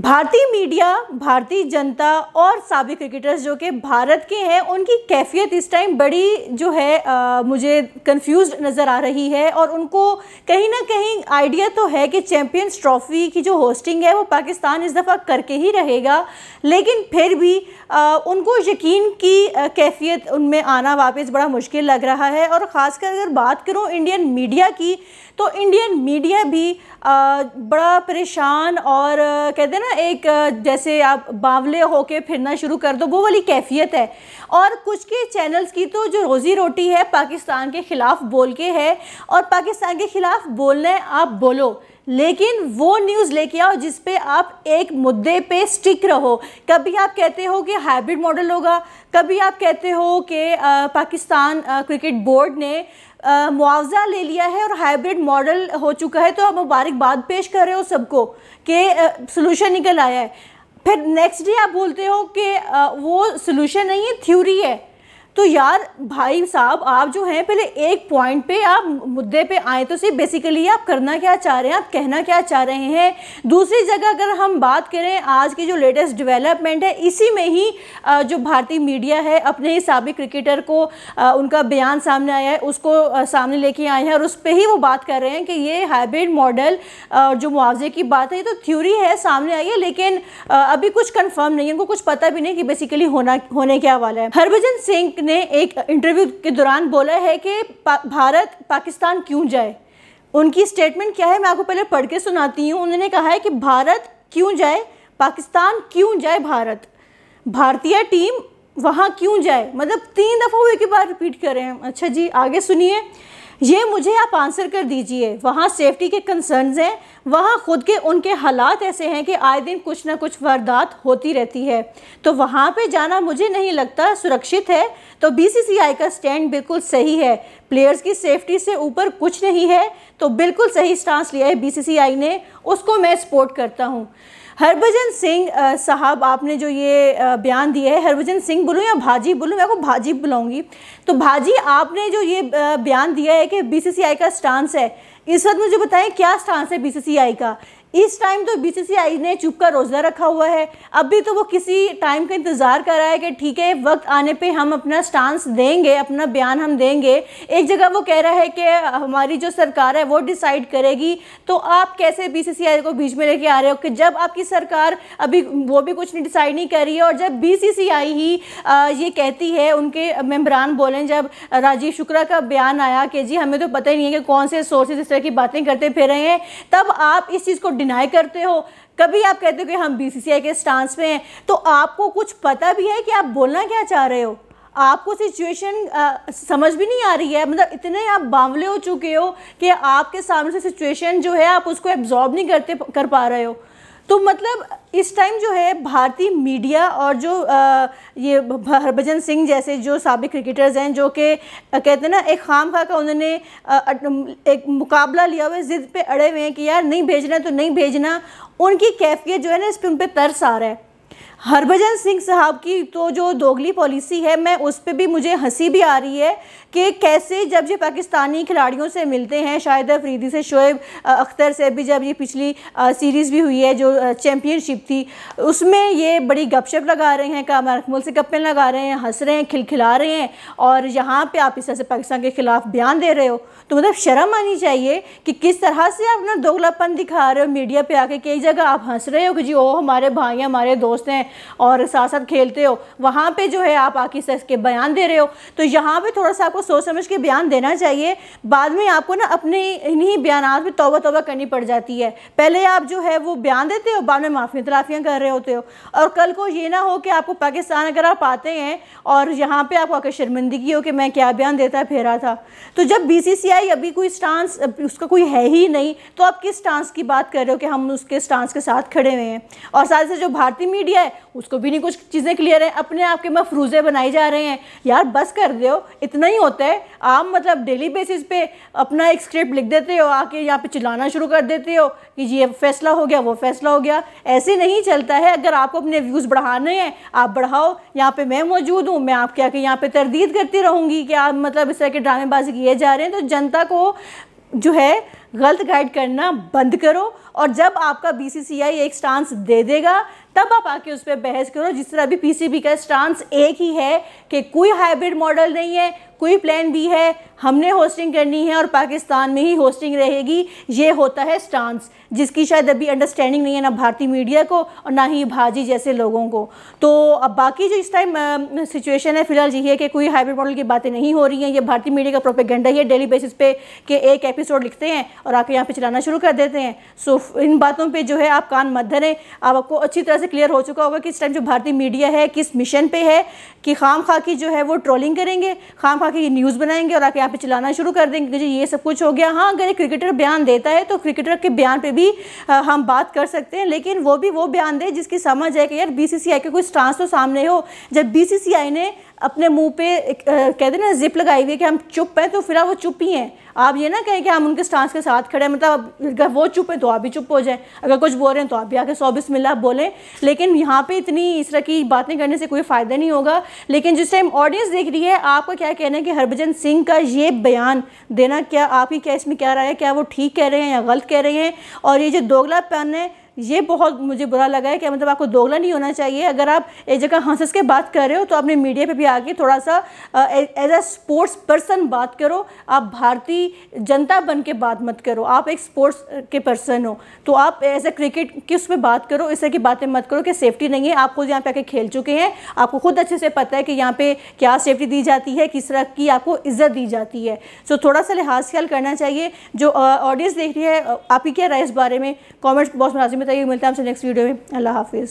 भारतीय मीडिया भारतीय जनता और सबक क्रिकेटर्स जो कि भारत के हैं उनकी कैफियत इस टाइम बड़ी जो है आ, मुझे कंफ्यूज नज़र आ रही है और उनको कहीं ना कहीं आइडिया तो है कि चैम्पियंस ट्रॉफी की जो होस्टिंग है वो पाकिस्तान इस दफ़ा करके ही रहेगा लेकिन फिर भी आ, उनको यकीन की कैफियत उनमें आना वापस बड़ा मुश्किल लग रहा है और ख़ासकर अगर बात करूँ इंडियन मीडिया की तो इंडियन मीडिया भी आ, बड़ा परेशान और कहते ना एक जैसे आप बावले होके फिरना शुरू कर दो वो वाली कैफियत है और कुछ के चैनल्स की तो जो रोज़ी रोटी है पाकिस्तान के ख़िलाफ़ बोल के है और पाकिस्तान के ख़िलाफ़ बोलना है आप बोलो लेकिन वो न्यूज़ लेके आओ जिस पे आप एक मुद्दे पे स्टिक रहो कभी आप कहते हो कि हाइब्रिड मॉडल होगा कभी आप कहते हो कि पाकिस्तान क्रिकेट बोर्ड ने मुआवजा ले लिया है और हाइब्रिड मॉडल हो चुका है तो आप मुबारकबाद पेश कर रहे हो सबको कि सोल्यूशन निकल आया है फिर नेक्स्ट डे आप बोलते हो कि वो सोल्यूशन नहीं है थ्यूरी है तो यार भाई साहब आप जो हैं पहले एक पॉइंट पे आप मुद्दे पे आए तो सिर्फ बेसिकली आप करना क्या चाह रहे हैं आप कहना क्या चाह रहे हैं दूसरी जगह अगर हम बात करें आज की जो लेटेस्ट डेवलपमेंट है इसी में ही जो भारतीय मीडिया है अपने ही सबक क्रिकेटर को उनका बयान सामने आया है उसको सामने लेके आए हैं और उस पर ही वो बात कर रहे हैं कि ये हाइब्रिड मॉडल जो मुआवजे की बात है ये तो थ्योरी है सामने आई है लेकिन अभी कुछ कन्फर्म नहीं है उनको कुछ पता भी नहीं कि बेसिकली होना होने क्या वाला है हरभजन सिंह ने एक इंटरव्यू के दौरान बोला है कि पा, भारत पाकिस्तान क्यों जाए उनकी स्टेटमेंट क्या है मैं आपको पहले पढ़ के सुनाती हूँ उन्होंने कहा है कि भारत क्यों जाए पाकिस्तान क्यों जाए भारत भारतीय टीम वहाँ क्यों जाए मतलब तीन दफ़ा वो एक बार रिपीट कर रहे हैं अच्छा जी आगे सुनिए ये मुझे आप आंसर कर दीजिए वहाँ सेफ्टी के कंसर्न्स हैं वहाँ ख़ुद के उनके हालात ऐसे हैं कि आए दिन कुछ ना कुछ वारदात होती रहती है तो वहाँ पे जाना मुझे नहीं लगता सुरक्षित है तो बीसीसीआई का स्टैंड बिल्कुल सही है प्लेयर्स की सेफ्टी से ऊपर कुछ नहीं है तो बिल्कुल सही स्टांस लिया है बी ने उसको मैं सपोर्ट करता हूँ हरभजन सिंह साहब आपने जो ये बयान दिया है हरभजन सिंह बोलूँ या भाजी बोलूँ मैं को भाजी बुलाऊंगी तो भाजी आपने जो ये बयान दिया है कि बीसीसीआई का स्टांस है इस वक्त मुझे बताएं क्या स्टांस है बीसीसीआई का इस टाइम तो बीसीसीआई ने चुप का रोज़ा रखा हुआ है अभी तो वो किसी टाइम का इंतज़ार कर रहा है कि ठीक है वक्त आने पे हम अपना स्टांस देंगे अपना बयान हम देंगे एक जगह वो कह रहा है कि हमारी जो सरकार है वो डिसाइड करेगी तो आप कैसे बीसीसीआई को बीच में लेके आ रहे हो कि जब आपकी सरकार अभी वो भी कुछ नहीं डिसाइड नहीं कर रही है और जब बी ही आ, ये कहती है उनके मेम्बरान बोलें जब राजीव शुक्ला का बयान आया कि जी हमें तो पता ही नहीं है कि कौन से सोर्सेज इस तरह की बातें करते फिर रहे हैं तब आप इस चीज़ को डिनाई करते हो कभी आप कहते हो कि हम बी के स्टांस में हैं तो आपको कुछ पता भी है कि आप बोलना क्या चाह रहे हो आपको सिचुएशन समझ भी नहीं आ रही है मतलब इतने आप बावले हो चुके हो कि आपके सामने से सिचुएशन जो है आप उसको एब्जॉर्ब नहीं करते कर पा रहे हो तो मतलब इस टाइम जो है भारतीय मीडिया और जो आ, ये हरभजन सिंह जैसे जो सबक क्रिकेटर्स हैं जो कि कहते हैं ना एक खाम खा का उन्होंने एक मुकाबला लिया हुआ है ज़िद पे अड़े हुए हैं कि यार नहीं भेजना तो नहीं भेजना उनकी कैफियत जो है ना इस पर उन पर तरस आ रहा है हरभजन सिंह साहब की तो जो दोगली पॉलिसी है मैं उस पर भी मुझे हंसी भी आ रही है कि कैसे जब ये पाकिस्तानी खिलाड़ियों से मिलते हैं शाहिद अफरीदी से शोएब अख्तर से भी जब ये पिछली सीरीज़ भी हुई है जो चैम्पियनशिप थी उसमें ये बड़ी गपशप लगा रहे हैं कामर अकमल से गप्पे लगा रहे हैं हंस रहे हैं खिलखिला रहे हैं और यहाँ पर आप इस तरह से पाकिस्तान के ख़िलाफ़ बयान दे रहे हो तो मतलब शर्म आनी चाहिए कि किस तरह से आप अपना दोगलापन दिखा रहे हो मीडिया पर आके कई जगह आप हंस रहे हो कि जी ओ हमारे भाई हमारे दोस्त हैं और साथ साथ खेलते हो वहाँ पे जो है आप आके सर के बयान दे रहे हो तो यहाँ पे थोड़ा सा आपको सोच समझ के बयान देना चाहिए बाद में आपको ना अपने इन्हीं बयान में तोबा तोबा करनी पड़ जाती है पहले आप जो है वो बयान देते हो बाद में माफी तलाफियाँ कर रहे होते हो और कल को ये ना हो कि आपको पाकिस्तान अगर आप आते हैं और यहाँ पर आपको आकर शर्मिंदगी हो कि मैं क्या बयान देता फेरा था तो जब बी अभी कोई स्टांस उसका कोई है ही नहीं तो आप किस स्टांस की बात कर रहे हो कि हम उसके स्टांस के साथ खड़े हुए हैं और साथ ही साथ जो भारतीय मीडिया है उसको भी नहीं कुछ चीज़ें क्लियर है अपने आप के मफरूज़े बनाए जा रहे हैं यार बस कर दे इतना ही होता है आप मतलब डेली बेसिस पे अपना एक स्क्रिप्ट लिख देते हो आके यहाँ पे चिल्लाना शुरू कर देते हो कि ये फैसला हो गया वो फैसला हो गया ऐसे नहीं चलता है अगर आपको अपने व्यूज़ बढ़ाने हैं आप बढ़ाओ यहाँ पर मैं मौजूद हूँ मैं आपके आके यहाँ पर तरदीद करती रहूँगी कि आप मतलब इस तरह के ड्रामेबाजी किए जा रहे हैं तो जनता को जो है गलत गाइड करना बंद करो और जब आपका बीसीसीआई एक स्टांस दे देगा तब आप आके उस पर बहस करो जिस तरह अभी पीसीबी का स्टांस एक ही है कि कोई हाइब्रिड मॉडल नहीं है कोई प्लान भी है हमने होस्टिंग करनी है और पाकिस्तान में ही होस्टिंग रहेगी ये होता है स्टांस जिसकी शायद अभी अंडरस्टैंडिंग नहीं है ना भारतीय मीडिया को और ना ही भाजी जैसे लोगों को तो अब बाकी जो इस टाइम सिचुएशन है फिलहाल यही है कि कोई हाइब्रिड मॉडल की बातें नहीं हो रही हैं ये भारतीय मीडिया का प्रोपेगेंडा ही है डेली बेसिस पे कि एक एपिसोड लिखते हैं और आके यहाँ पे चलाना शुरू कर देते हैं सो इन बातों पर जो है आप कान मत धरें आपको अच्छी तरह से क्लियर हो चुका होगा कि इस टाइम जो भारतीय मीडिया है किस मिशन पर है कि खाम खा की जो है वो ट्रोलिंग करेंगे खाम खा की न्यूज़ बनाएंगे और आके यहाँ पे चलाना शुरू कर देंगे जी ये सब कुछ हो गया हाँ अगर एक क्रिकेटर बयान देता है तो क्रिकेटर के बयान पे भी आ, हम बात कर सकते हैं लेकिन वो भी वो बयान दे जिसकी समझ है कि यार बी के कुछ स्टांस तो सामने हो जब बी ने अपने मुंह पे कहते ना जिप लगाई हुई है कि हम चुप हैं तो फिर वो चुप ही हैं आप ये ना कहें कि हम उनके स्टांस के साथ खड़े हैं मतलब अगर वो चुप है तो आप भी चुप हो जाएं अगर कुछ बोल रहे हैं तो आप भी आके सौ बिस्मिल्लाह बोलें लेकिन यहाँ पे इतनी इस तरह की बातें करने से कोई फ़ायदा नहीं होगा लेकिन जिस टाइम ऑडियंस देख रही है आपका क्या कहना है कि हरभजन सिंह का ये बयान देना क्या आपकी क्या इसमें क्या राय है क्या वो ठीक कह रहे हैं या गलत कह रहे हैं और ये जो दोगला पैन है ये बहुत मुझे बुरा लगा है कि मतलब आपको दोगला नहीं होना चाहिए अगर आप एक जगह हंस के बात कर रहे हो तो अपने मीडिया पे भी आके थोड़ा सा एज अ स्पोर्ट्स पर्सन बात करो आप भारतीय जनता बन के बात मत करो आप एक स्पोर्ट्स के पर्सन हो तो आप एज अ क्रिकेट किस पे बात करो इस तरह की बातें मत करो कि सेफ्टी नहीं है आप खुद यहाँ पे आके खेल चुके हैं आपको खुद अच्छे से पता है कि यहाँ पे क्या सेफ्टी दी जाती है किस तरह की आपको इज्जत दी जाती है सो थोड़ा सा लिहाज ख्याल करना चाहिए जो ऑडियंस देख रही है आपकी क्या राय इस बारे में कॉमेंट्स बॉक्स में बताइए मिलता है आपसे नेक्स्ट वीडियो में अल्लाह हाफिज़